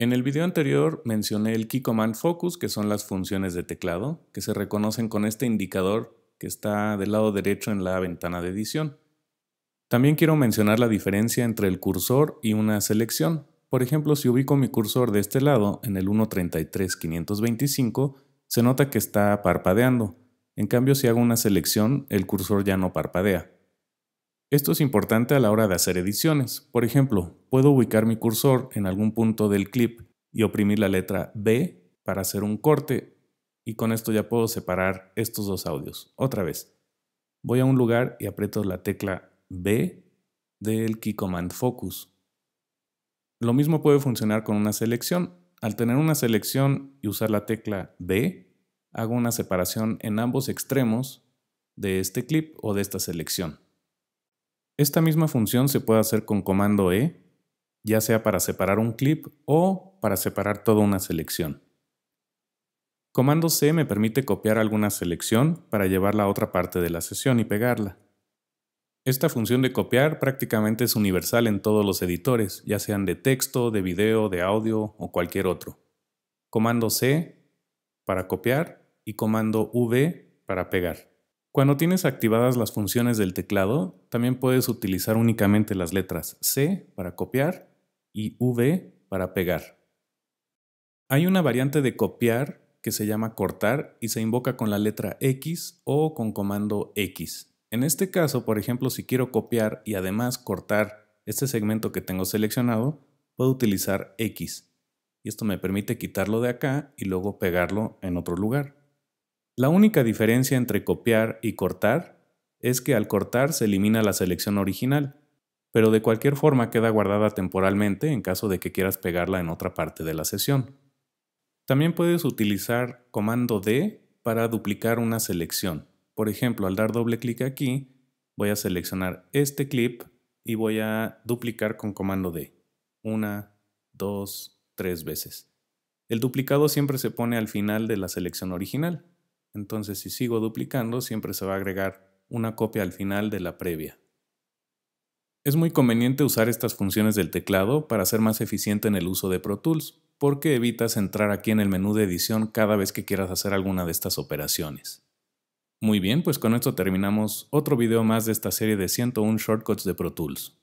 En el video anterior mencioné el Key Command Focus, que son las funciones de teclado, que se reconocen con este indicador que está del lado derecho en la ventana de edición. También quiero mencionar la diferencia entre el cursor y una selección. Por ejemplo, si ubico mi cursor de este lado en el 1.33.525, se nota que está parpadeando. En cambio, si hago una selección, el cursor ya no parpadea. Esto es importante a la hora de hacer ediciones. Por ejemplo, puedo ubicar mi cursor en algún punto del clip y oprimir la letra B para hacer un corte y con esto ya puedo separar estos dos audios. Otra vez, voy a un lugar y aprieto la tecla B del Key Command Focus. Lo mismo puede funcionar con una selección. Al tener una selección y usar la tecla B, hago una separación en ambos extremos de este clip o de esta selección. Esta misma función se puede hacer con comando E, ya sea para separar un clip o para separar toda una selección. Comando C me permite copiar alguna selección para llevarla a otra parte de la sesión y pegarla. Esta función de copiar prácticamente es universal en todos los editores, ya sean de texto, de video, de audio o cualquier otro. Comando C para copiar y comando V para pegar. Cuando tienes activadas las funciones del teclado, también puedes utilizar únicamente las letras C para copiar y V para pegar. Hay una variante de copiar que se llama cortar y se invoca con la letra X o con comando X. En este caso, por ejemplo, si quiero copiar y además cortar este segmento que tengo seleccionado, puedo utilizar X. Y esto me permite quitarlo de acá y luego pegarlo en otro lugar. La única diferencia entre copiar y cortar es que al cortar se elimina la selección original, pero de cualquier forma queda guardada temporalmente en caso de que quieras pegarla en otra parte de la sesión. También puedes utilizar comando D para duplicar una selección. Por ejemplo, al dar doble clic aquí, voy a seleccionar este clip y voy a duplicar con comando D. Una, dos, tres veces. El duplicado siempre se pone al final de la selección original. Entonces, si sigo duplicando, siempre se va a agregar una copia al final de la previa. Es muy conveniente usar estas funciones del teclado para ser más eficiente en el uso de Pro Tools, porque evitas entrar aquí en el menú de edición cada vez que quieras hacer alguna de estas operaciones. Muy bien, pues con esto terminamos otro video más de esta serie de 101 shortcuts de Pro Tools.